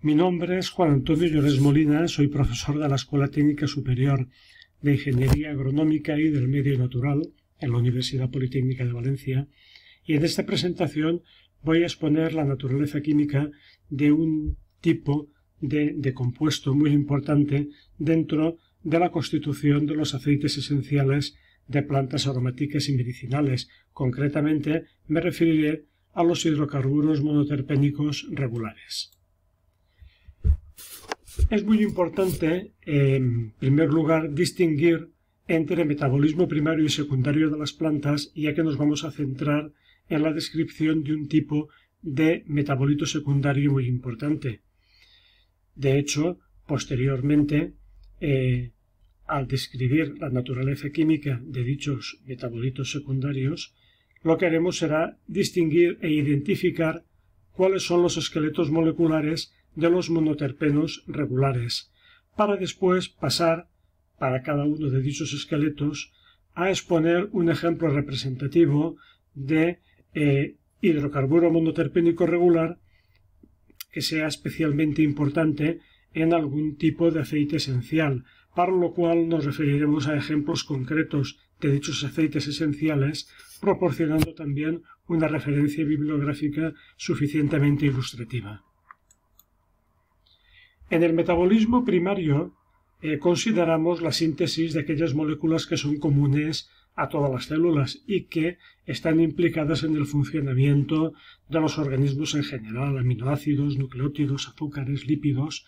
Mi nombre es Juan Antonio Llores Molina, soy profesor de la Escuela Técnica Superior de Ingeniería Agronómica y del Medio Natural en la Universidad Politécnica de Valencia y en esta presentación voy a exponer la naturaleza química de un tipo de, de compuesto muy importante dentro de la constitución de los aceites esenciales de plantas aromáticas y medicinales. Concretamente me referiré a los hidrocarburos monoterpénicos regulares. Es muy importante, eh, en primer lugar, distinguir entre el metabolismo primario y secundario de las plantas, ya que nos vamos a centrar en la descripción de un tipo de metabolito secundario muy importante. De hecho, posteriormente, eh, al describir la naturaleza química de dichos metabolitos secundarios, lo que haremos será distinguir e identificar cuáles son los esqueletos moleculares de los monoterpenos regulares, para después pasar, para cada uno de dichos esqueletos, a exponer un ejemplo representativo de eh, hidrocarburo monoterpénico regular que sea especialmente importante en algún tipo de aceite esencial, para lo cual nos referiremos a ejemplos concretos de dichos aceites esenciales, proporcionando también una referencia bibliográfica suficientemente ilustrativa. En el metabolismo primario eh, consideramos la síntesis de aquellas moléculas que son comunes a todas las células y que están implicadas en el funcionamiento de los organismos en general, aminoácidos, nucleótidos, azúcares, lípidos,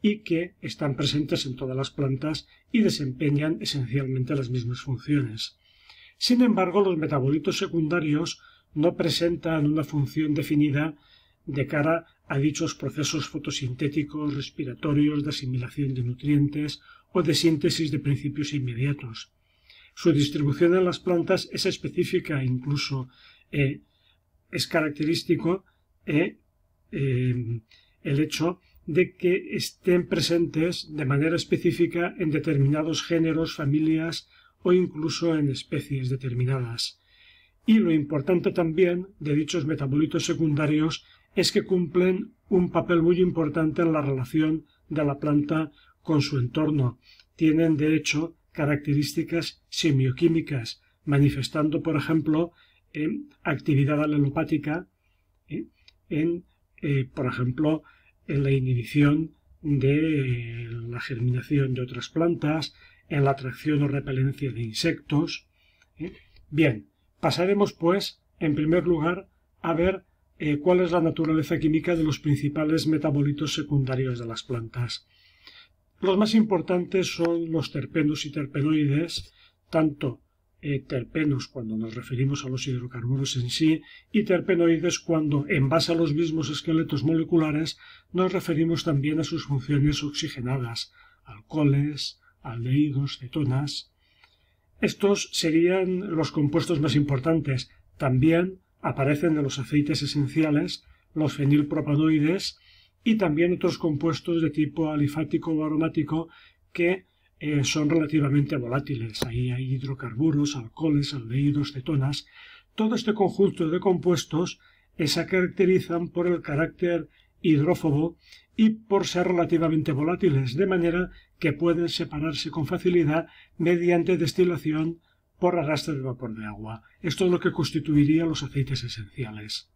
y que están presentes en todas las plantas y desempeñan esencialmente las mismas funciones. Sin embargo, los metabolitos secundarios no presentan una función definida de cara a dichos procesos fotosintéticos, respiratorios, de asimilación de nutrientes o de síntesis de principios inmediatos. Su distribución en las plantas es específica, incluso eh, es característico eh, eh, el hecho de que estén presentes de manera específica en determinados géneros, familias o incluso en especies determinadas. Y lo importante también de dichos metabolitos secundarios es que cumplen un papel muy importante en la relación de la planta con su entorno. Tienen, de hecho, características semioquímicas, manifestando, por ejemplo, en actividad alelopática ¿eh? en, eh, por ejemplo, en la inhibición de eh, la germinación de otras plantas, en la atracción o repelencia de insectos. Bien, pasaremos pues, en primer lugar, a ver eh, cuál es la naturaleza química de los principales metabolitos secundarios de las plantas. Los más importantes son los terpenos y terpenoides, tanto eh, terpenos cuando nos referimos a los hidrocarburos en sí y terpenoides cuando, en base a los mismos esqueletos moleculares, nos referimos también a sus funciones oxigenadas, alcoholes, aldehídos, cetonas. Estos serían los compuestos más importantes. También Aparecen de los aceites esenciales los fenilpropanoides y también otros compuestos de tipo alifático o aromático que eh, son relativamente volátiles. Ahí hay hidrocarburos, alcoholes, aldehídos, cetonas. Todo este conjunto de compuestos eh, se caracterizan por el carácter hidrófobo y por ser relativamente volátiles, de manera que pueden separarse con facilidad mediante destilación por arrastre de vapor de agua. Esto es lo que constituiría los aceites esenciales.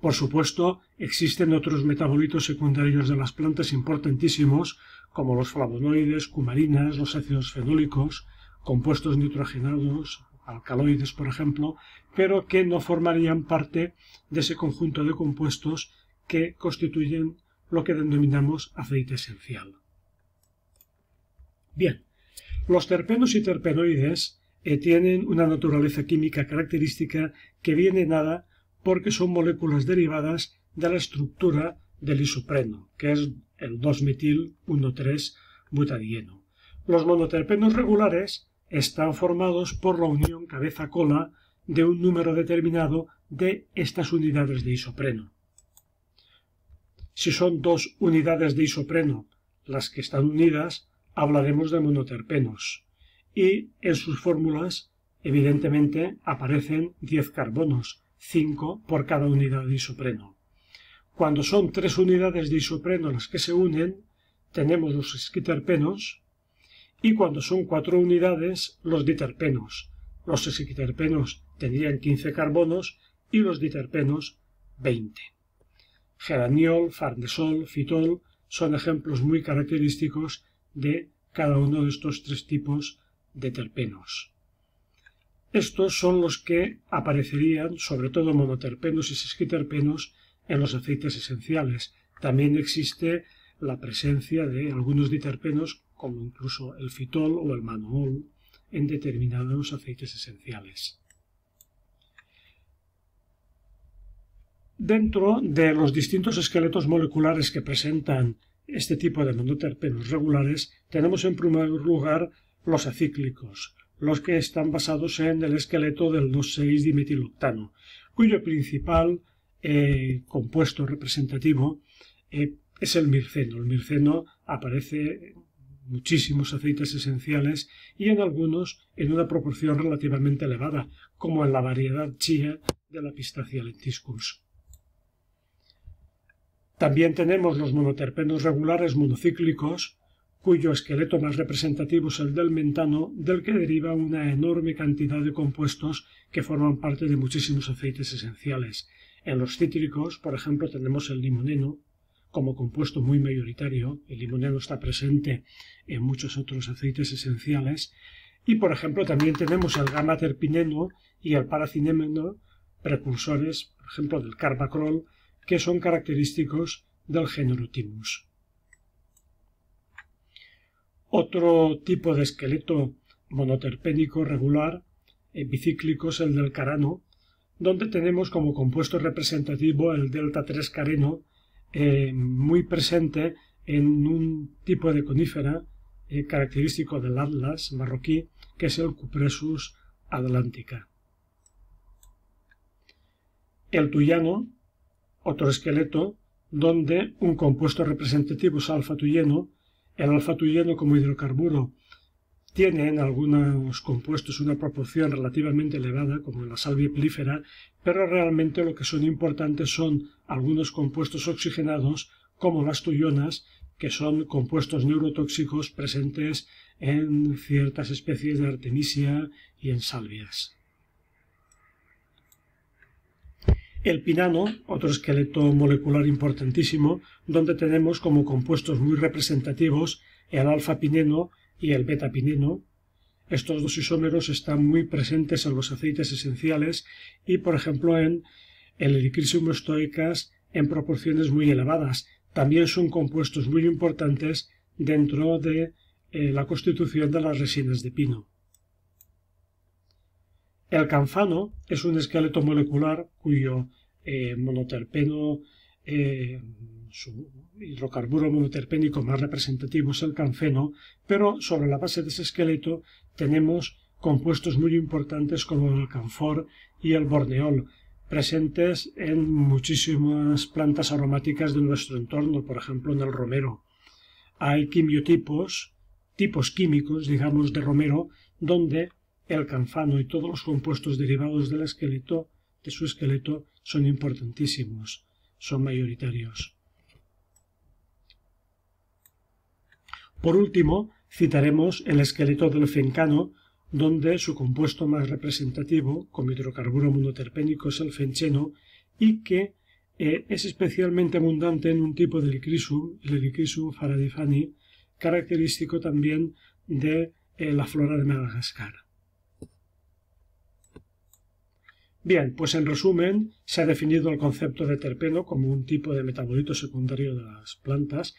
Por supuesto, existen otros metabolitos secundarios de las plantas importantísimos, como los flavonoides, cumarinas, los ácidos fenólicos, compuestos nitrogenados, alcaloides, por ejemplo, pero que no formarían parte de ese conjunto de compuestos que constituyen lo que denominamos aceite esencial. Bien, los terpenos y terpenoides eh, tienen una naturaleza química característica que viene nada porque son moléculas derivadas de la estructura del isopreno, que es el 2-metil-1,3-butadieno. Los monoterpenos regulares están formados por la unión cabeza-cola de un número determinado de estas unidades de isopreno. Si son dos unidades de isopreno las que están unidas, hablaremos de monoterpenos y en sus fórmulas evidentemente aparecen 10 carbonos, 5 por cada unidad de isopreno. Cuando son tres unidades de isopreno las que se unen, tenemos los esquiterpenos, y cuando son cuatro unidades, los diterpenos. Los esquiterpenos tendrían 15 carbonos y los diterpenos 20. Geraniol, farnesol, fitol son ejemplos muy característicos de cada uno de estos tres tipos de terpenos. Estos son los que aparecerían, sobre todo monoterpenos y sesquiterpenos, en los aceites esenciales. También existe la presencia de algunos diterpenos, como incluso el fitol o el manool, en determinados aceites esenciales. Dentro de los distintos esqueletos moleculares que presentan este tipo de monoterpenos regulares, tenemos en primer lugar los acíclicos, los que están basados en el esqueleto del 2,6-dimetiloctano, cuyo principal eh, compuesto representativo eh, es el mirceno. El mirceno aparece en muchísimos aceites esenciales y en algunos en una proporción relativamente elevada, como en la variedad chía de la pistacia lentiscus. También tenemos los monoterpenos regulares monocíclicos, cuyo esqueleto más representativo es el del mentano, del que deriva una enorme cantidad de compuestos que forman parte de muchísimos aceites esenciales. En los cítricos, por ejemplo, tenemos el limoneno como compuesto muy mayoritario. El limoneno está presente en muchos otros aceites esenciales. Y, por ejemplo, también tenemos el gamma terpineno y el paracinemeno, precursores, por ejemplo, del carbacrol, que son característicos del género Timus. Otro tipo de esqueleto monoterpénico regular, eh, bicíclico, es el del carano, donde tenemos como compuesto representativo el delta 3 careno, eh, muy presente en un tipo de conífera eh, característico del Atlas marroquí, que es el Cupressus atlántica. El tuyano, otro esqueleto, donde un compuesto representativo es alfa tuyeno, el alfa como hidrocarburo tiene en algunos compuestos una proporción relativamente elevada, como en la salvia plífera, pero realmente lo que son importantes son algunos compuestos oxigenados, como las tuyonas, que son compuestos neurotóxicos presentes en ciertas especies de artemisia y en salvias. El pinano, otro esqueleto molecular importantísimo, donde tenemos como compuestos muy representativos el alfa-pineno y el beta-pineno. Estos dos isómeros están muy presentes en los aceites esenciales y, por ejemplo, en el Erychrysum estoicas en proporciones muy elevadas. También son compuestos muy importantes dentro de eh, la constitución de las resinas de pino. El canfano es un esqueleto molecular cuyo eh, monoterpeno, eh, su hidrocarburo monoterpénico más representativo es el canfeno, pero sobre la base de ese esqueleto tenemos compuestos muy importantes como el canfor y el borneol, presentes en muchísimas plantas aromáticas de nuestro entorno, por ejemplo en el romero. Hay quimiotipos, tipos químicos, digamos, de romero, donde el canfano y todos los compuestos derivados del esqueleto, de su esqueleto, son importantísimos, son mayoritarios. Por último, citaremos el esqueleto del fencano, donde su compuesto más representativo, como hidrocarburo monoterpénico, es el fencheno, y que eh, es especialmente abundante en un tipo de licrisum, el licrisum faradifani, característico también de eh, la flora de Madagascar. Bien, pues en resumen, se ha definido el concepto de terpeno como un tipo de metabolito secundario de las plantas,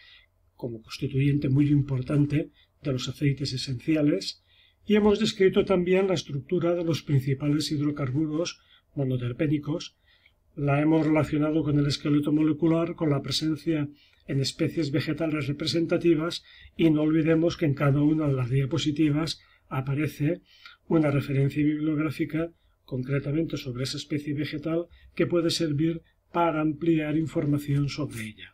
como constituyente muy importante de los aceites esenciales, y hemos descrito también la estructura de los principales hidrocarburos monoterpénicos, la hemos relacionado con el esqueleto molecular, con la presencia en especies vegetales representativas, y no olvidemos que en cada una de las diapositivas aparece una referencia bibliográfica concretamente sobre esa especie vegetal, que puede servir para ampliar información sobre ella.